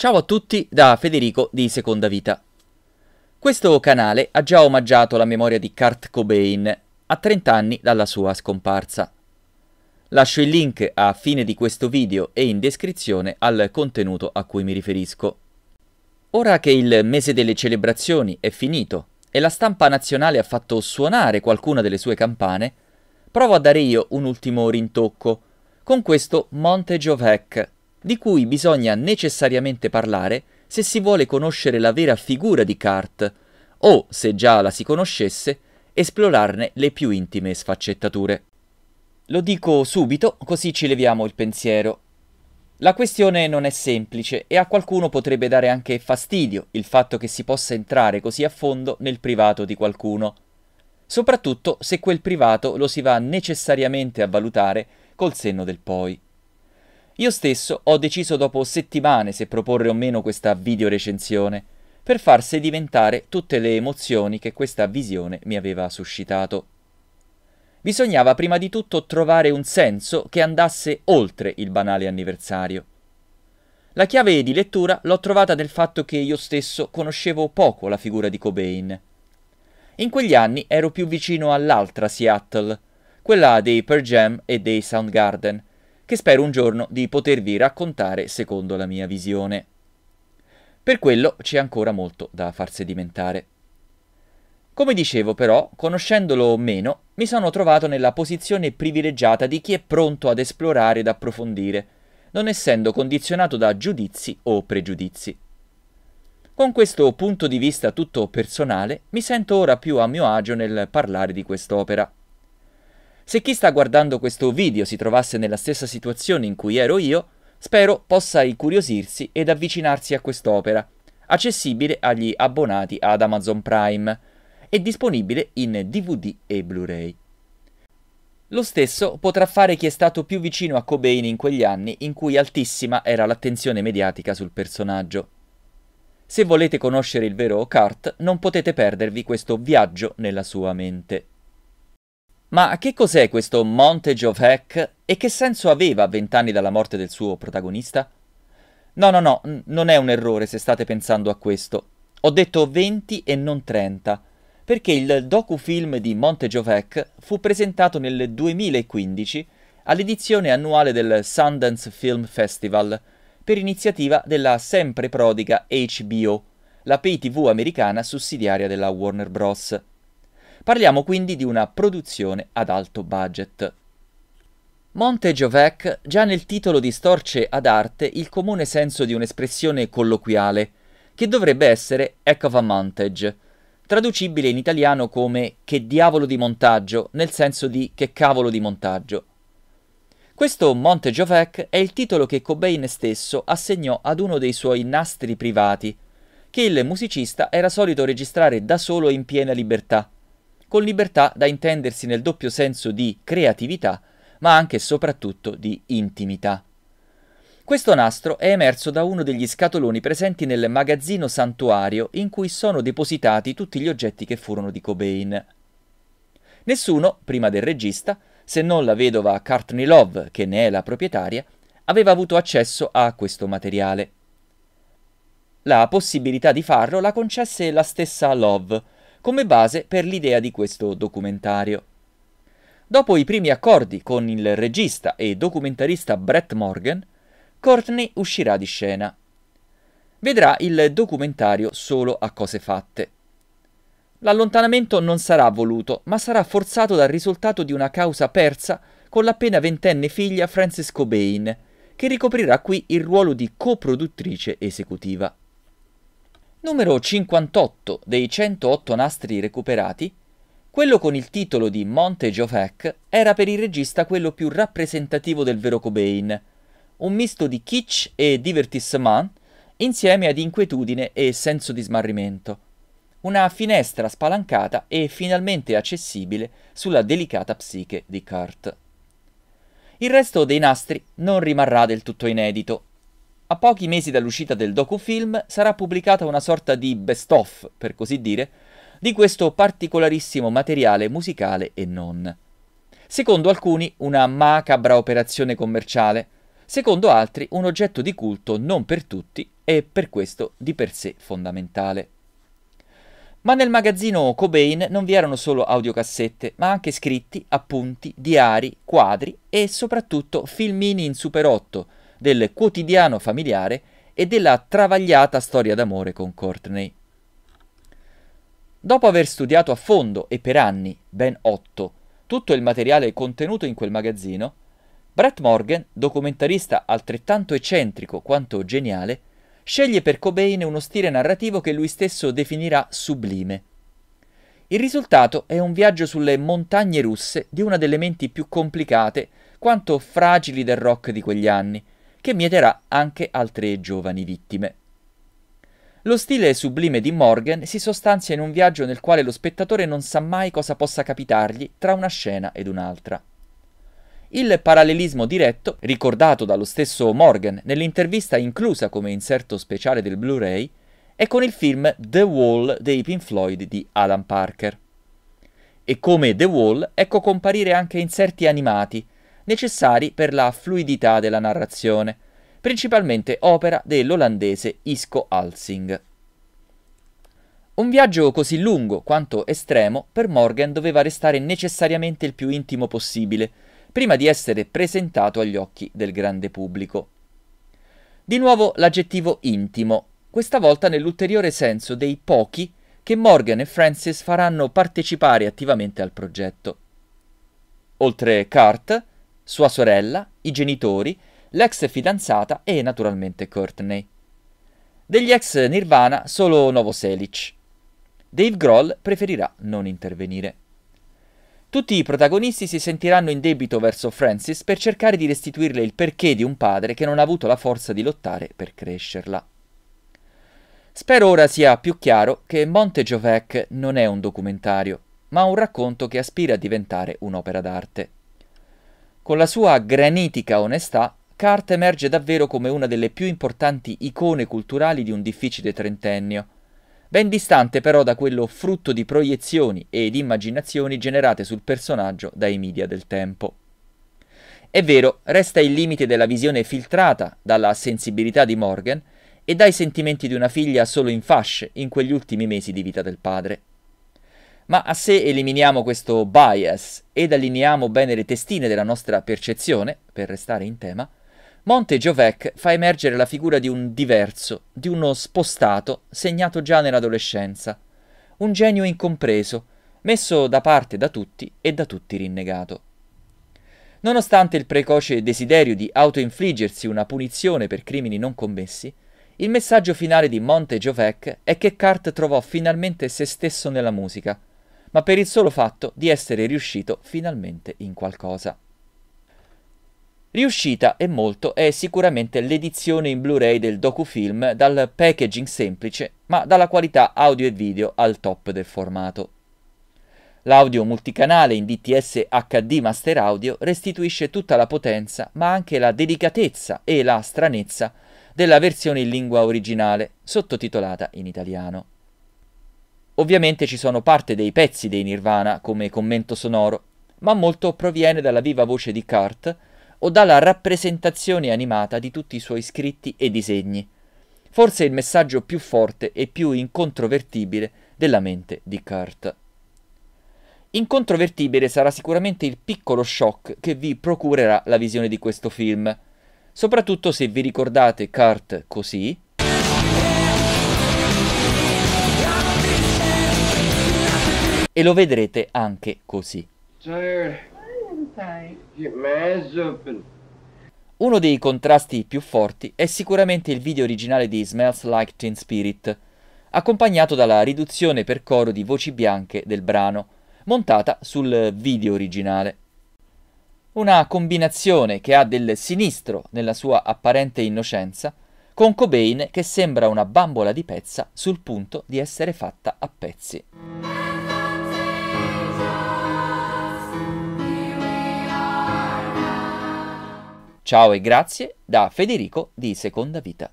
Ciao a tutti da Federico di Seconda Vita. Questo canale ha già omaggiato la memoria di Kurt Cobain a 30 anni dalla sua scomparsa. Lascio il link a fine di questo video e in descrizione al contenuto a cui mi riferisco. Ora che il mese delle celebrazioni è finito e la stampa nazionale ha fatto suonare qualcuna delle sue campane, provo a dare io un ultimo rintocco con questo Montage of Heck di cui bisogna necessariamente parlare se si vuole conoscere la vera figura di Cart, o, se già la si conoscesse, esplorarne le più intime sfaccettature. Lo dico subito, così ci leviamo il pensiero. La questione non è semplice e a qualcuno potrebbe dare anche fastidio il fatto che si possa entrare così a fondo nel privato di qualcuno, soprattutto se quel privato lo si va necessariamente a valutare col senno del poi. Io stesso ho deciso dopo settimane se proporre o meno questa videorecensione, per far sedimentare tutte le emozioni che questa visione mi aveva suscitato. Bisognava prima di tutto trovare un senso che andasse oltre il banale anniversario. La chiave di lettura l'ho trovata nel fatto che io stesso conoscevo poco la figura di Cobain. In quegli anni ero più vicino all'altra Seattle, quella dei Pearl Jam e dei Soundgarden, che spero un giorno di potervi raccontare secondo la mia visione. Per quello c'è ancora molto da far sedimentare. Come dicevo però, conoscendolo o meno, mi sono trovato nella posizione privilegiata di chi è pronto ad esplorare ed approfondire, non essendo condizionato da giudizi o pregiudizi. Con questo punto di vista tutto personale, mi sento ora più a mio agio nel parlare di quest'opera. Se chi sta guardando questo video si trovasse nella stessa situazione in cui ero io, spero possa incuriosirsi ed avvicinarsi a quest'opera, accessibile agli abbonati ad Amazon Prime e disponibile in DVD e Blu-ray. Lo stesso potrà fare chi è stato più vicino a Cobain in quegli anni in cui altissima era l'attenzione mediatica sul personaggio. Se volete conoscere il vero Cart, non potete perdervi questo viaggio nella sua mente. Ma che cos'è questo Montage of Heck e che senso aveva a vent'anni dalla morte del suo protagonista? No, no, no, non è un errore se state pensando a questo. Ho detto 20 e non 30, perché il docufilm di Montage of Heck fu presentato nel 2015 all'edizione annuale del Sundance Film Festival per iniziativa della sempre prodiga HBO, la pay TV americana sussidiaria della Warner Bros. Parliamo quindi di una produzione ad alto budget. Monte Jovec già nel titolo distorce ad arte il comune senso di un'espressione colloquiale, che dovrebbe essere Eck of a Montage, traducibile in italiano come che diavolo di montaggio, nel senso di che cavolo di montaggio. Questo Monte Jovec è il titolo che Cobain stesso assegnò ad uno dei suoi nastri privati, che il musicista era solito registrare da solo in piena libertà, con libertà da intendersi nel doppio senso di creatività, ma anche e soprattutto di intimità. Questo nastro è emerso da uno degli scatoloni presenti nel magazzino santuario in cui sono depositati tutti gli oggetti che furono di Cobain. Nessuno, prima del regista, se non la vedova Courtney Love, che ne è la proprietaria, aveva avuto accesso a questo materiale. La possibilità di farlo la concesse la stessa Love, come base per l'idea di questo documentario. Dopo i primi accordi con il regista e documentarista Brett Morgan, Courtney uscirà di scena. Vedrà il documentario solo a cose fatte. L'allontanamento non sarà voluto, ma sarà forzato dal risultato di una causa persa con l'appena ventenne figlia Frances Cobain, che ricoprirà qui il ruolo di coproduttrice esecutiva numero 58 dei 108 nastri recuperati, quello con il titolo di Montage of Heck era per il regista quello più rappresentativo del vero Cobain, un misto di kitsch e divertissement insieme ad inquietudine e senso di smarrimento. Una finestra spalancata e finalmente accessibile sulla delicata psiche di Kurt. Il resto dei nastri non rimarrà del tutto inedito a pochi mesi dall'uscita del docufilm sarà pubblicata una sorta di best-of, per così dire, di questo particolarissimo materiale musicale e non. Secondo alcuni una macabra operazione commerciale, secondo altri un oggetto di culto non per tutti e per questo di per sé fondamentale. Ma nel magazzino Cobain non vi erano solo audiocassette, ma anche scritti, appunti, diari, quadri e soprattutto filmini in Super 8, del quotidiano familiare e della travagliata storia d'amore con Courtney. Dopo aver studiato a fondo e per anni, ben otto, tutto il materiale contenuto in quel magazzino, Brett Morgan, documentarista altrettanto eccentrico quanto geniale, sceglie per Cobain uno stile narrativo che lui stesso definirà sublime. Il risultato è un viaggio sulle montagne russe di una delle menti più complicate quanto fragili del rock di quegli anni, che mieterà anche altre giovani vittime. Lo stile sublime di Morgan si sostanzia in un viaggio nel quale lo spettatore non sa mai cosa possa capitargli tra una scena ed un'altra. Il parallelismo diretto, ricordato dallo stesso Morgan nell'intervista inclusa come inserto speciale del Blu-ray, è con il film The Wall dei Pink Floyd di Alan Parker. E come The Wall, ecco comparire anche inserti animati, necessari per la fluidità della narrazione, principalmente opera dell'olandese Isco Alsing. Un viaggio così lungo quanto estremo per Morgan doveva restare necessariamente il più intimo possibile, prima di essere presentato agli occhi del grande pubblico. Di nuovo l'aggettivo intimo, questa volta nell'ulteriore senso dei pochi che Morgan e Francis faranno partecipare attivamente al progetto. Oltre Cart, sua sorella, i genitori, l'ex fidanzata e naturalmente Courtney. Degli ex Nirvana solo Novoselic. Dave Grohl preferirà non intervenire. Tutti i protagonisti si sentiranno in debito verso Francis per cercare di restituirle il perché di un padre che non ha avuto la forza di lottare per crescerla. Spero ora sia più chiaro che Monte Jovec non è un documentario, ma un racconto che aspira a diventare un'opera d'arte. Con la sua granitica onestà, Cart emerge davvero come una delle più importanti icone culturali di un difficile trentennio, ben distante però da quello frutto di proiezioni ed immaginazioni generate sul personaggio dai media del tempo. È vero, resta il limite della visione filtrata dalla sensibilità di Morgan e dai sentimenti di una figlia solo in fasce in quegli ultimi mesi di vita del padre. Ma se eliminiamo questo bias ed allineiamo bene le testine della nostra percezione, per restare in tema, Monte Giovec fa emergere la figura di un diverso, di uno spostato, segnato già nell'adolescenza, un genio incompreso, messo da parte da tutti e da tutti rinnegato. Nonostante il precoce desiderio di autoinfliggersi una punizione per crimini non commessi, il messaggio finale di Monte Giovec è che Cart trovò finalmente se stesso nella musica, ma per il solo fatto di essere riuscito finalmente in qualcosa. Riuscita e molto è sicuramente l'edizione in Blu-ray del docufilm dal packaging semplice, ma dalla qualità audio e video al top del formato. L'audio multicanale in DTS HD Master Audio restituisce tutta la potenza, ma anche la delicatezza e la stranezza della versione in lingua originale, sottotitolata in italiano. Ovviamente ci sono parte dei pezzi dei Nirvana come commento sonoro, ma molto proviene dalla viva voce di Kurt o dalla rappresentazione animata di tutti i suoi scritti e disegni. Forse il messaggio più forte e più incontrovertibile della mente di Kurt. Incontrovertibile sarà sicuramente il piccolo shock che vi procurerà la visione di questo film, soprattutto se vi ricordate Kurt così e lo vedrete anche così. Uno dei contrasti più forti è sicuramente il video originale di Smells Like Teen Spirit, accompagnato dalla riduzione per coro di voci bianche del brano, montata sul video originale. Una combinazione che ha del sinistro nella sua apparente innocenza, con Cobain che sembra una bambola di pezza sul punto di essere fatta a pezzi. Ciao e grazie da Federico di Seconda Vita.